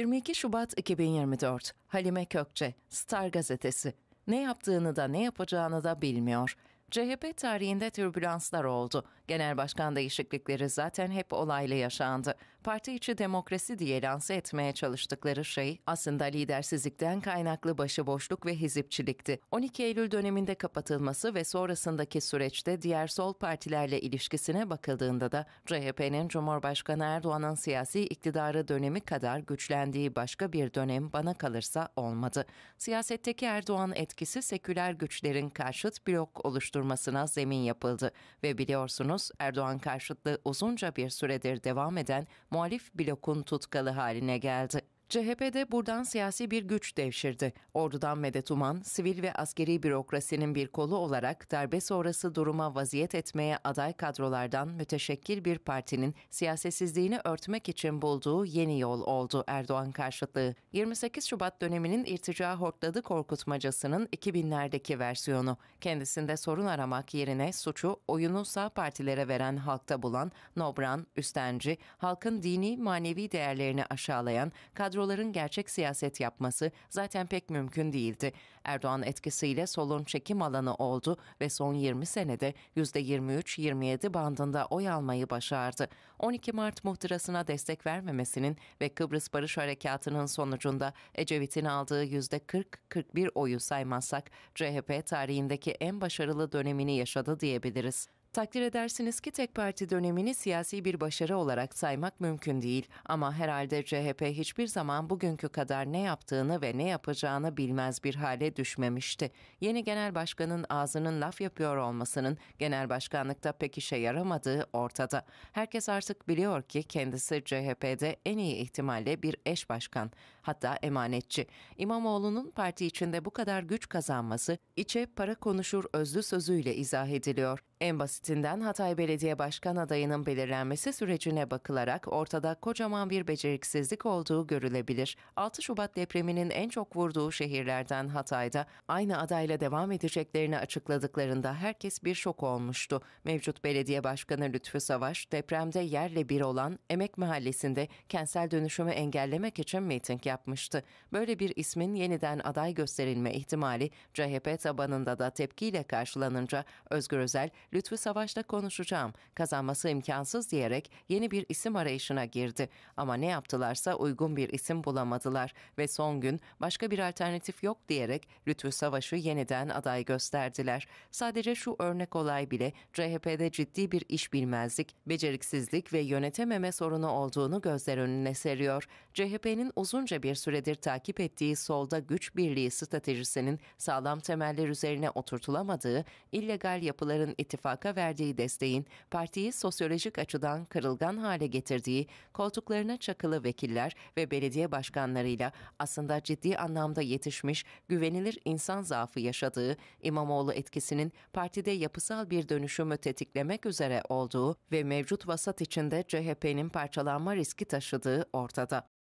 22 Şubat 2024 Halime Kökçe Star Gazetesi ne yaptığını da ne yapacağını da bilmiyor. CHP tarihinde türbülanslar oldu. Genel başkan değişiklikleri zaten hep olayla yaşandı. Parti içi demokrasi diye lanse etmeye çalıştıkları şey aslında lidersizlikten kaynaklı başıboşluk ve hizipçilikti. 12 Eylül döneminde kapatılması ve sonrasındaki süreçte diğer sol partilerle ilişkisine bakıldığında da CHP'nin Cumhurbaşkanı Erdoğan'ın siyasi iktidarı dönemi kadar güçlendiği başka bir dönem bana kalırsa olmadı. Siyasetteki Erdoğan etkisi seküler güçlerin karşıt blok oluşturması oluşturmasına zemin yapıldı ve biliyorsunuz Erdoğan karşıtlığı uzunca bir süredir devam eden muhalif blokun tutkalı haline geldi. CHP'de buradan siyasi bir güç devşirdi. Ordudan medet uman, sivil ve askeri bürokrasinin bir kolu olarak darbe sonrası duruma vaziyet etmeye aday kadrolardan müteşekkil bir partinin siyasetsizliğini örtmek için bulduğu yeni yol oldu Erdoğan karşıtlığı. 28 Şubat döneminin irtica hortladı korkutmacasının 2000'lerdeki versiyonu. Kendisinde sorun aramak yerine suçu oyunu sağ partilere veren halkta bulan, nobran, üstenci, halkın dini manevi değerlerini aşağılayan, kadro kadroların gerçek siyaset yapması zaten pek mümkün değildi. Erdoğan etkisiyle solun çekim alanı oldu ve son 20 senede %23-27 bandında oy almayı başardı. 12 Mart muhtırasına destek vermemesinin ve Kıbrıs Barış Harekatı'nın sonucunda Ecevit'in aldığı %40-41 oyu saymazsak CHP tarihindeki en başarılı dönemini yaşadı diyebiliriz. Takdir edersiniz ki tek parti dönemini siyasi bir başarı olarak saymak mümkün değil ama herhalde CHP hiçbir zaman bugünkü kadar ne yaptığını ve ne yapacağını bilmez bir hale düşmemişti. Yeni genel başkanın ağzının laf yapıyor olmasının genel başkanlıkta pek işe yaramadığı ortada. Herkes artık biliyor ki kendisi CHP'de en iyi ihtimalle bir eş başkan, hatta emanetçi. İmamoğlu'nun parti içinde bu kadar güç kazanması, içe para konuşur özlü sözüyle izah ediliyor. En basit tespitinden Hatay Belediye Başkan adayının belirlenmesi sürecine bakılarak ortada kocaman bir beceriksizlik olduğu görülebilir. 6 Şubat depreminin en çok vurduğu şehirlerden Hatay'da aynı adayla devam edeceklerini açıkladıklarında herkes bir şok olmuştu. Mevcut Belediye Başkanı Lütfü Savaş depremde yerle bir olan Emek Mahallesi'nde kentsel dönüşümü engellemek için miting yapmıştı. Böyle bir ismin yeniden aday gösterilme ihtimali CHP tabanında da tepkiyle karşılanınca Özgür Özel, Lütfü Savaş Savaşta konuşacağım, kazanması imkansız diyerek yeni bir isim arayışına girdi. Ama ne yaptılarsa uygun bir isim bulamadılar ve son gün başka bir alternatif yok diyerek Lütfü Savaş'ı yeniden aday gösterdiler. Sadece şu örnek olay bile CHP'de ciddi bir iş bilmezlik, beceriksizlik ve yönetememe sorunu olduğunu gözler önüne seriyor. CHP'nin uzunca bir süredir takip ettiği solda güç birliği stratejisinin sağlam temeller üzerine oturtulamadığı, illegal yapıların ittifaka ve verdiği desteğin partiyi sosyolojik açıdan kırılgan hale getirdiği, koltuklarına çakılı vekiller ve belediye başkanlarıyla aslında ciddi anlamda yetişmiş, güvenilir insan zaafı yaşadığı, İmamoğlu etkisinin partide yapısal bir dönüşümü tetiklemek üzere olduğu ve mevcut vasat içinde CHP'nin parçalanma riski taşıdığı ortada.